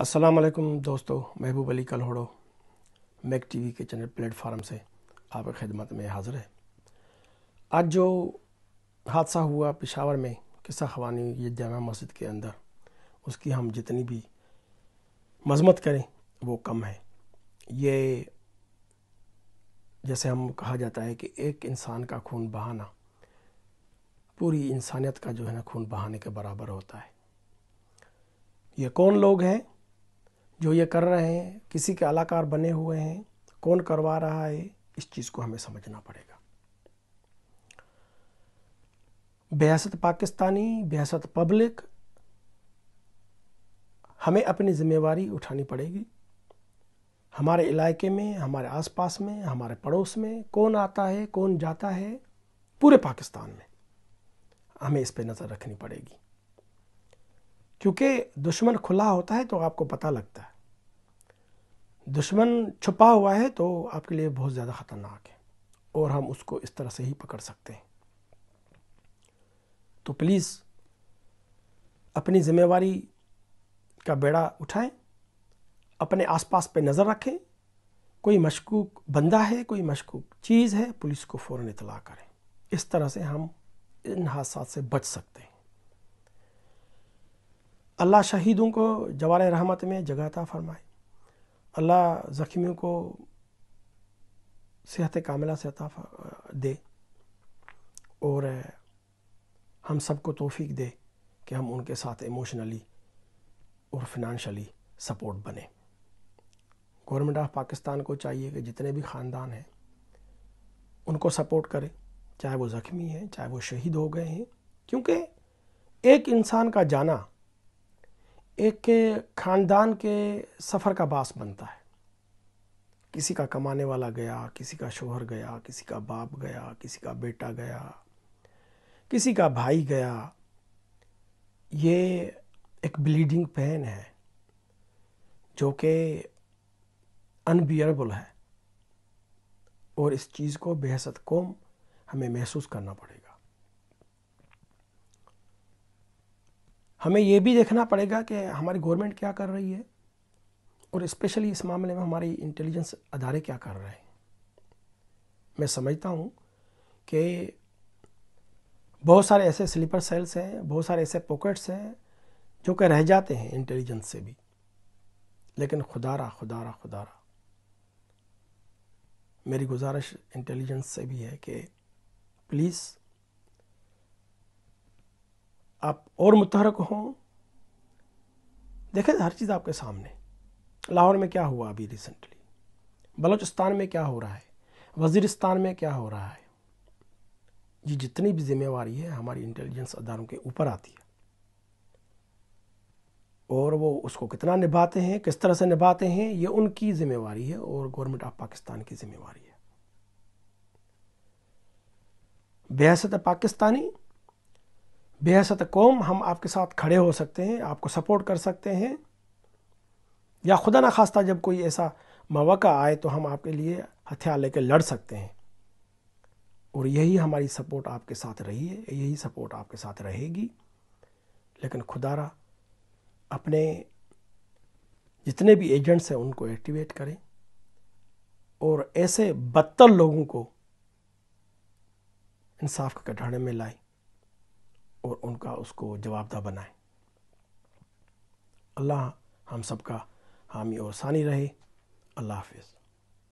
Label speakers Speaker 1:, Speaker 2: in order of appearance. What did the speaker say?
Speaker 1: वालेकुम दोस्तों Mehboob Ali Kalhoro Mac TV के चैनल प्लेटफार्म से आपकी खिदमत में हाज़िर है आज जो हादसा हुआ पिशावर में किस्सा खवानी ये जामा मस्जिद के अंदर उसकी हम जितनी भी मजम्मत करें वो कम है ये जैसे हम कहा जाता है कि एक इंसान का खून बहाना पूरी इंसानियत का जो है ना खून बहाने के बराबर होता है ये कौन लोग हैं जो ये कर रहे हैं किसी के अलाकार बने हुए हैं कौन करवा रहा है इस चीज़ को हमें समझना पड़ेगा बेहसत पाकिस्तानी बेहसत पब्लिक हमें अपनी जिम्मेवारी उठानी पड़ेगी हमारे इलाके में हमारे आसपास में हमारे पड़ोस में कौन आता है कौन जाता है पूरे पाकिस्तान में हमें इस पर नज़र रखनी पड़ेगी क्योंकि दुश्मन खुला होता है तो आपको पता लगता है दुश्मन छुपा हुआ है तो आपके लिए बहुत ज़्यादा ख़तरनाक है और हम उसको इस तरह से ही पकड़ सकते हैं तो प्लीज़ अपनी ज़िम्मेवारी का बेड़ा उठाएं अपने आसपास पे नज़र रखें कोई मशकूक बंदा है कोई मशकूक चीज़ है पुलिस को फ़ौर इतला करें इस तरह से हम इन हादसा से बच सकते हैं अल्लाह शहीदों को जवार रहमत में जगाता फरमाए अल्लाह ज़ख्मियों को सेहत कामिला से अता दे और हम सबको तोफ़ी दे कि हम उनके साथ इमोशनली और फिनंशली सपोर्ट बने गवर्नमेंट ऑफ पाकिस्तान को चाहिए कि जितने भी ख़ानदान हैं उनको सपोर्ट करें चाहे वो ज़ख्मी हैं चाहे वो शहीद हो गए हैं क्योंकि एक इंसान का जाना एक खानदान के सफ़र का बास बनता है किसी का कमाने वाला गया किसी का शोहर गया किसी का बाप गया किसी का बेटा गया किसी का भाई गया ये एक ब्लीडिंग पेन है जो कि अनबियरेबल है और इस चीज़ को बेहसत कौम हमें महसूस करना पड़ेगा हमें ये भी देखना पड़ेगा कि हमारी गवर्नमेंट क्या कर रही है और स्पेशली इस मामले में हमारी इंटेलिजेंस अदारे क्या कर रहे हैं मैं समझता हूँ कि बहुत सारे ऐसे स्लीपर सेल्स हैं बहुत सारे ऐसे पॉकेट्स हैं जो कि रह जाते हैं इंटेलिजेंस से भी लेकिन खुदारा खुदारा खुदारा मेरी गुजारिश इंटेलिजेंस से भी है कि प्लीज़ आप और मुतहरक हों देखें हर चीज़ आपके सामने लाहौर में क्या हुआ अभी रिसेंटली बलोचिस्तान में क्या हो रहा है वजीरिस्तान में क्या हो रहा है ये जितनी भी जिम्मेवारी है हमारी इंटेलिजेंस अदारों के ऊपर आती है और वो उसको कितना निभाते हैं किस तरह से निभाते हैं ये उनकी जिम्मेवारी है और गवर्नमेंट ऑफ पाकिस्तान की जिम्मेवारी है बेहसत तो पाकिस्तानी बेहसत कौम हम आपके साथ खड़े हो सकते हैं आपको सपोर्ट कर सकते हैं या खुदा ना खास्ता जब कोई ऐसा मौका आए तो हम आपके लिए हथियार लेकर लड़ सकते हैं और यही हमारी सपोर्ट आपके साथ रही है यही सपोर्ट आपके साथ रहेगी लेकिन खुदारा अपने जितने भी एजेंट्स हैं उनको एक्टिवेट करें और ऐसे बदतर लोगों को इंसाफ के कटहरे में लाएं और उनका उसको जवाबदा बनाए अल्लाह हम सबका हामी और सानी रहे अल्लाह हाफिज़